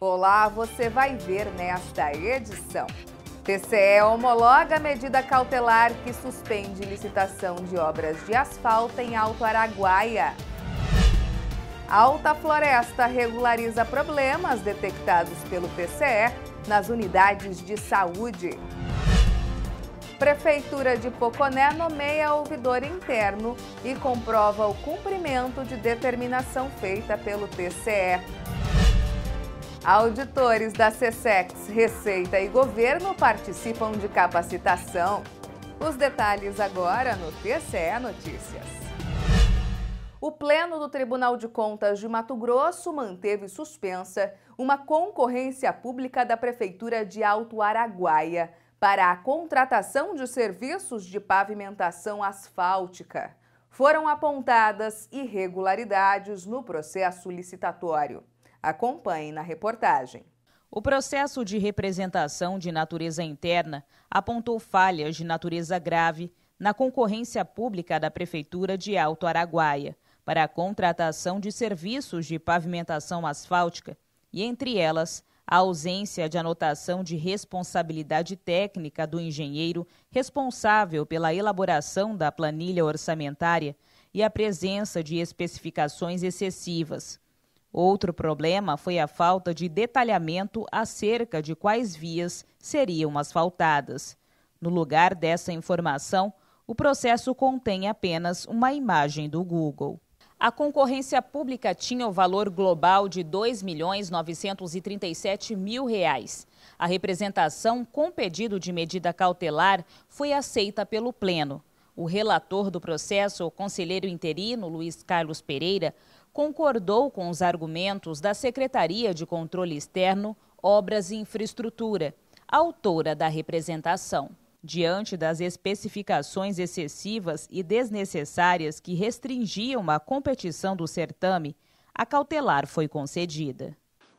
Olá, você vai ver nesta edição. TCE homologa a medida cautelar que suspende licitação de obras de asfalto em Alto Araguaia. Alta Floresta regulariza problemas detectados pelo TCE nas unidades de saúde. Prefeitura de Poconé nomeia ouvidor interno e comprova o cumprimento de determinação feita pelo TCE. Auditores da SESEX, Receita e Governo participam de capacitação. Os detalhes agora no TCE Notícias. O Pleno do Tribunal de Contas de Mato Grosso manteve suspensa uma concorrência pública da Prefeitura de Alto Araguaia para a contratação de serviços de pavimentação asfáltica. Foram apontadas irregularidades no processo licitatório. Acompanhe na reportagem. O processo de representação de natureza interna apontou falhas de natureza grave na concorrência pública da Prefeitura de Alto Araguaia para a contratação de serviços de pavimentação asfáltica e, entre elas, a ausência de anotação de responsabilidade técnica do engenheiro responsável pela elaboração da planilha orçamentária e a presença de especificações excessivas. Outro problema foi a falta de detalhamento acerca de quais vias seriam asfaltadas. No lugar dessa informação, o processo contém apenas uma imagem do Google. A concorrência pública tinha o valor global de R$ 2.937.000. A representação com pedido de medida cautelar foi aceita pelo Pleno. O relator do processo, o conselheiro interino Luiz Carlos Pereira, concordou com os argumentos da Secretaria de Controle Externo, Obras e Infraestrutura, autora da representação. Diante das especificações excessivas e desnecessárias que restringiam a competição do certame, a cautelar foi concedida.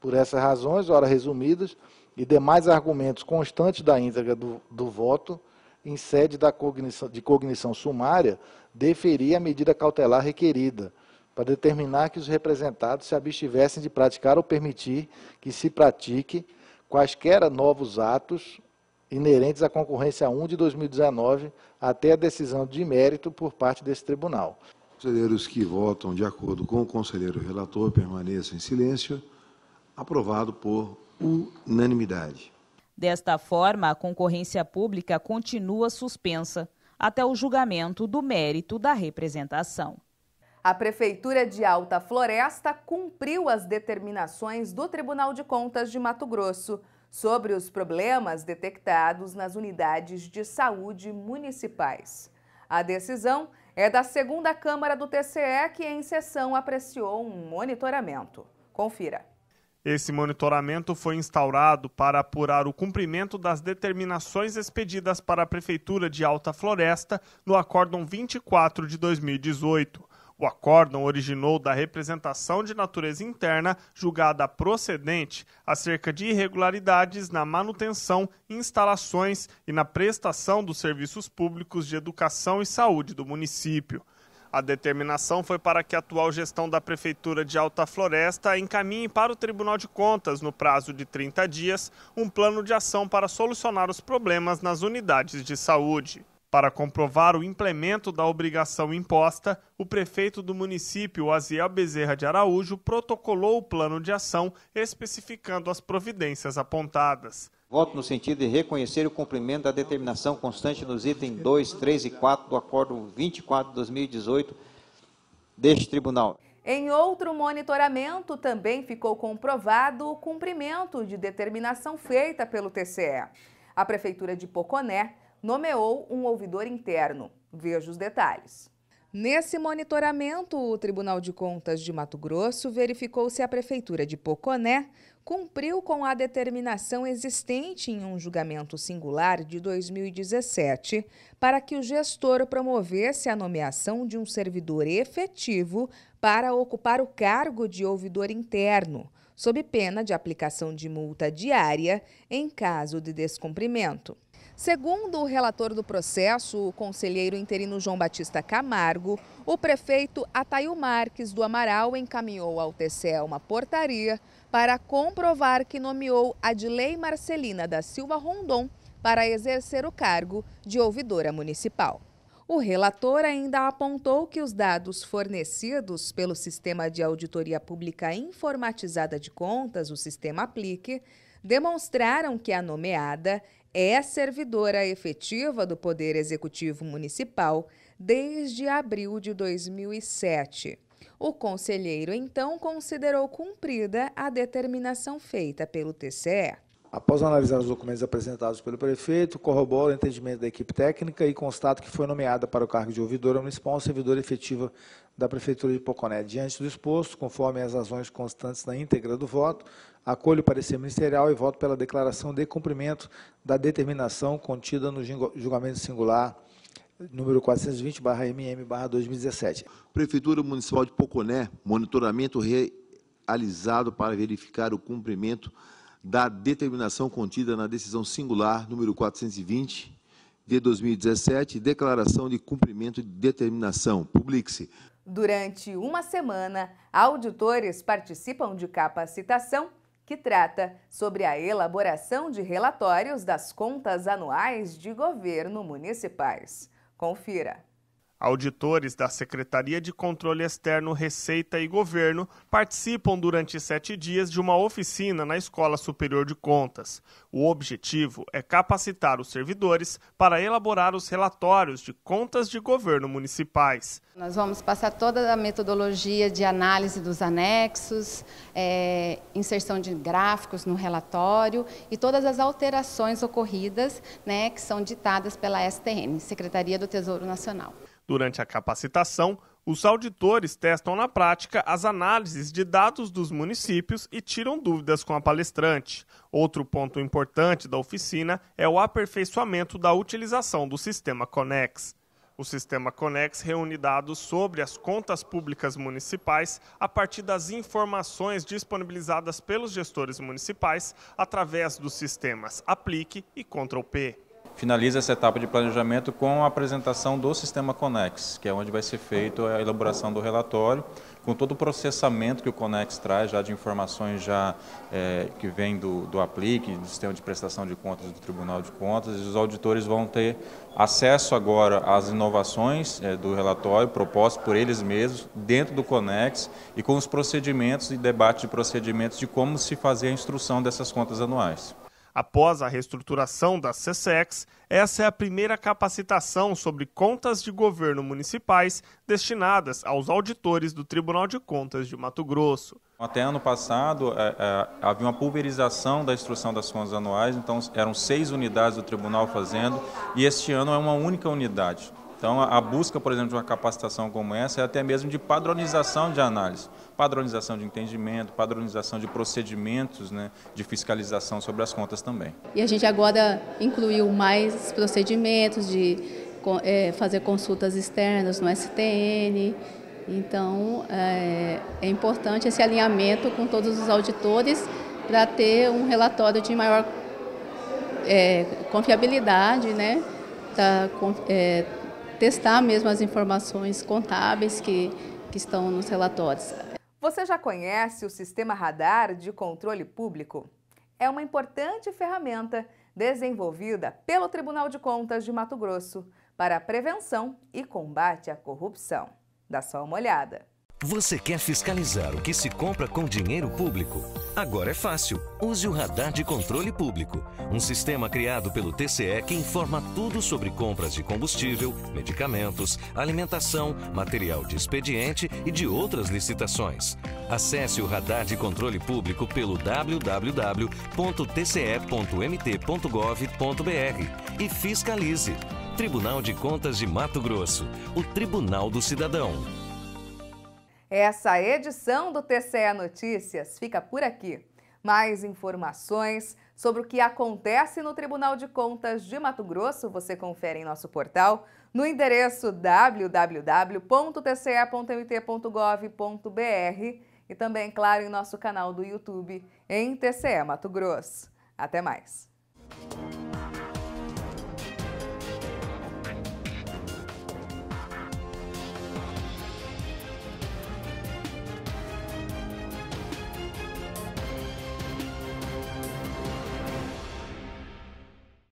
Por essas razões, ora resumidas, e demais argumentos constantes da íntegra do, do voto, em sede da cognição, de cognição sumária, deferir a medida cautelar requerida, para determinar que os representados se abstivessem de praticar ou permitir que se pratique quaisquer novos atos inerentes à concorrência 1 de 2019 até a decisão de mérito por parte desse tribunal. Conselheiros que votam de acordo com o conselheiro relator permaneçam em silêncio. Aprovado por unanimidade. Desta forma, a concorrência pública continua suspensa até o julgamento do mérito da representação. A Prefeitura de Alta Floresta cumpriu as determinações do Tribunal de Contas de Mato Grosso sobre os problemas detectados nas unidades de saúde municipais. A decisão é da segunda Câmara do TCE, que em sessão apreciou um monitoramento. Confira. Esse monitoramento foi instaurado para apurar o cumprimento das determinações expedidas para a Prefeitura de Alta Floresta no Acórdão 24 de 2018. O acórdão originou da representação de natureza interna julgada procedente acerca de irregularidades na manutenção, instalações e na prestação dos serviços públicos de educação e saúde do município. A determinação foi para que a atual gestão da Prefeitura de Alta Floresta encaminhe para o Tribunal de Contas, no prazo de 30 dias, um plano de ação para solucionar os problemas nas unidades de saúde. Para comprovar o implemento da obrigação imposta, o prefeito do município, Aziel Bezerra de Araújo, protocolou o plano de ação especificando as providências apontadas. Voto no sentido de reconhecer o cumprimento da determinação constante nos itens 2, 3 e 4 do Acordo 24 de 2018 deste tribunal. Em outro monitoramento, também ficou comprovado o cumprimento de determinação feita pelo TCE. A Prefeitura de Poconé nomeou um ouvidor interno. Veja os detalhes. Nesse monitoramento, o Tribunal de Contas de Mato Grosso verificou se a Prefeitura de Poconé cumpriu com a determinação existente em um julgamento singular de 2017 para que o gestor promovesse a nomeação de um servidor efetivo para ocupar o cargo de ouvidor interno, sob pena de aplicação de multa diária em caso de descumprimento. Segundo o relator do processo, o conselheiro interino João Batista Camargo, o prefeito Ataio Marques do Amaral encaminhou ao TCE uma portaria para comprovar que nomeou Adilei Marcelina da Silva Rondon para exercer o cargo de ouvidora municipal. O relator ainda apontou que os dados fornecidos pelo Sistema de Auditoria Pública Informatizada de Contas, o Sistema Aplique, demonstraram que a nomeada é servidora efetiva do Poder Executivo Municipal desde abril de 2007. O conselheiro então considerou cumprida a determinação feita pelo TCE. Após analisar os documentos apresentados pelo prefeito, corroboro o entendimento da equipe técnica e constato que foi nomeada para o cargo de ouvidora municipal servidora efetiva da Prefeitura de Poconé. Diante do exposto, conforme as razões constantes na íntegra do voto, acolho o parecer ministerial e voto pela declaração de cumprimento da determinação contida no julgamento singular número 420-MM-2017. Prefeitura Municipal de Poconé, monitoramento realizado para verificar o cumprimento da determinação contida na decisão singular número 420 de 2017, declaração de cumprimento de determinação. Publique-se. Durante uma semana, auditores participam de capacitação que trata sobre a elaboração de relatórios das contas anuais de governo municipais. Confira. Auditores da Secretaria de Controle Externo, Receita e Governo participam durante sete dias de uma oficina na Escola Superior de Contas. O objetivo é capacitar os servidores para elaborar os relatórios de contas de governo municipais. Nós vamos passar toda a metodologia de análise dos anexos, é, inserção de gráficos no relatório e todas as alterações ocorridas né, que são ditadas pela STN, Secretaria do Tesouro Nacional. Durante a capacitação, os auditores testam na prática as análises de dados dos municípios e tiram dúvidas com a palestrante. Outro ponto importante da oficina é o aperfeiçoamento da utilização do sistema Conex. O sistema Conex reúne dados sobre as contas públicas municipais a partir das informações disponibilizadas pelos gestores municipais através dos sistemas Aplique e Ctrl P finaliza essa etapa de planejamento com a apresentação do sistema Conex, que é onde vai ser feita a elaboração do relatório, com todo o processamento que o Conex traz, já de informações já é, que vem do, do aplique, do sistema de prestação de contas do Tribunal de Contas, e os auditores vão ter acesso agora às inovações é, do relatório propostas por eles mesmos dentro do Conex e com os procedimentos e debate de procedimentos de como se fazer a instrução dessas contas anuais. Após a reestruturação da CSEX, essa é a primeira capacitação sobre contas de governo municipais destinadas aos auditores do Tribunal de Contas de Mato Grosso. Até ano passado é, é, havia uma pulverização da instrução das contas anuais, então eram seis unidades do tribunal fazendo, e este ano é uma única unidade. Então, a busca, por exemplo, de uma capacitação como essa é até mesmo de padronização de análise, padronização de entendimento, padronização de procedimentos né, de fiscalização sobre as contas também. E a gente agora incluiu mais procedimentos de é, fazer consultas externas no STN. Então, é, é importante esse alinhamento com todos os auditores para ter um relatório de maior é, confiabilidade, né? Pra, é, testar mesmo as informações contábeis que, que estão nos relatórios. Você já conhece o sistema radar de controle público? É uma importante ferramenta desenvolvida pelo Tribunal de Contas de Mato Grosso para a prevenção e combate à corrupção. Dá só uma olhada. Você quer fiscalizar o que se compra com dinheiro público? Agora é fácil. Use o Radar de Controle Público, um sistema criado pelo TCE que informa tudo sobre compras de combustível, medicamentos, alimentação, material de expediente e de outras licitações. Acesse o Radar de Controle Público pelo www.tce.mt.gov.br e fiscalize. Tribunal de Contas de Mato Grosso, o Tribunal do Cidadão. Essa edição do TCE Notícias fica por aqui. Mais informações sobre o que acontece no Tribunal de Contas de Mato Grosso você confere em nosso portal no endereço www.tce.mt.gov.br e também, claro, em nosso canal do YouTube em TCE Mato Grosso. Até mais!